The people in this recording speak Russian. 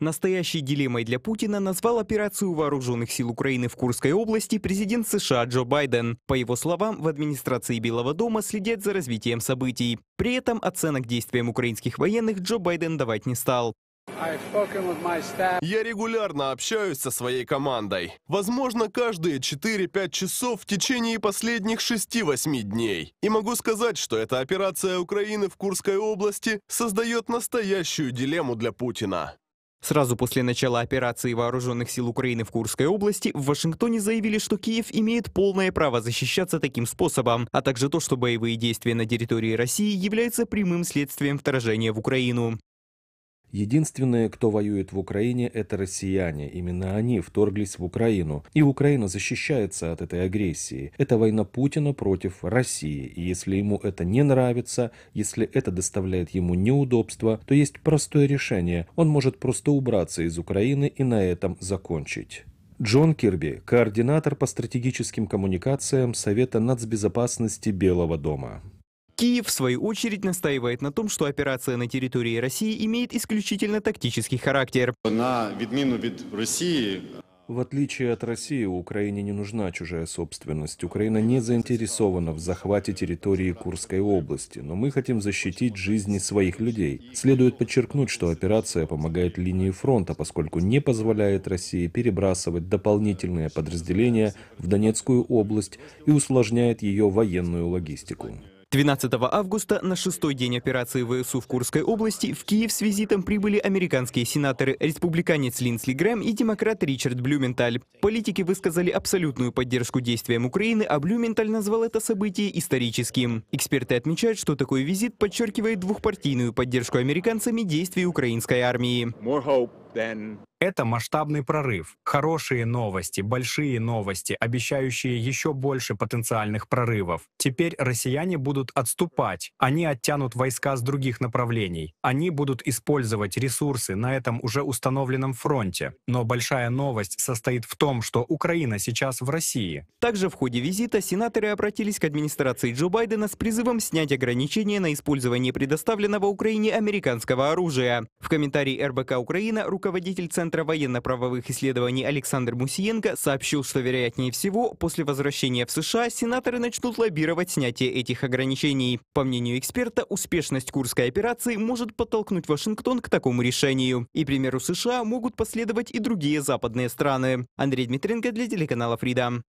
Настоящей дилеммой для Путина назвал операцию вооруженных сил Украины в Курской области президент США Джо Байден. По его словам, в администрации Белого дома следят за развитием событий. При этом оценок действиям украинских военных Джо Байден давать не стал. Я регулярно общаюсь со своей командой. Возможно, каждые 4-5 часов в течение последних 6-8 дней. И могу сказать, что эта операция Украины в Курской области создает настоящую дилемму для Путина. Сразу после начала операции вооруженных сил Украины в Курской области в Вашингтоне заявили, что Киев имеет полное право защищаться таким способом, а также то, что боевые действия на территории России являются прямым следствием вторжения в Украину. Единственные, кто воюет в Украине, это россияне. Именно они вторглись в Украину. И Украина защищается от этой агрессии. Это война Путина против России. И если ему это не нравится, если это доставляет ему неудобства, то есть простое решение. Он может просто убраться из Украины и на этом закончить. Джон Кирби, координатор по стратегическим коммуникациям Совета нацбезопасности Белого дома. Киев, в свою очередь, настаивает на том, что операция на территории России имеет исключительно тактический характер. На відміну від России, в отличие от России, Украине не нужна чужая собственность. Украина не заинтересована в захвате территории Курской области, но мы хотим защитить жизни своих людей. Следует подчеркнуть, что операция помогает линии фронта, поскольку не позволяет России перебрасывать дополнительные подразделения в Донецкую область и усложняет ее военную логистику. 12 августа на шестой день операции ВСУ в Курской области в Киев с визитом прибыли американские сенаторы, республиканец Линсли Грэм и демократ Ричард Блюменталь. Политики высказали абсолютную поддержку действиям Украины, а Блюменталь назвал это событие историческим. Эксперты отмечают, что такой визит подчеркивает двухпартийную поддержку американцами действий украинской армии. Это масштабный прорыв, хорошие новости, большие новости, обещающие еще больше потенциальных прорывов. Теперь россияне будут отступать, они оттянут войска с других направлений, они будут использовать ресурсы на этом уже установленном фронте. Но большая новость состоит в том, что Украина сейчас в России. Также в ходе визита сенаторы обратились к администрации Джо Байдена с призывом снять ограничения на использование предоставленного Украине американского оружия. В комментарии РБК Украина руководитель руководитель Центра военно-правовых исследований Александр Мусиенко сообщил, что, вероятнее всего, после возвращения в США сенаторы начнут лоббировать снятие этих ограничений. По мнению эксперта, успешность Курской операции может подтолкнуть Вашингтон к такому решению. И примеру США могут последовать и другие западные страны. Андрей Дмитренко для телеканала «Фрида».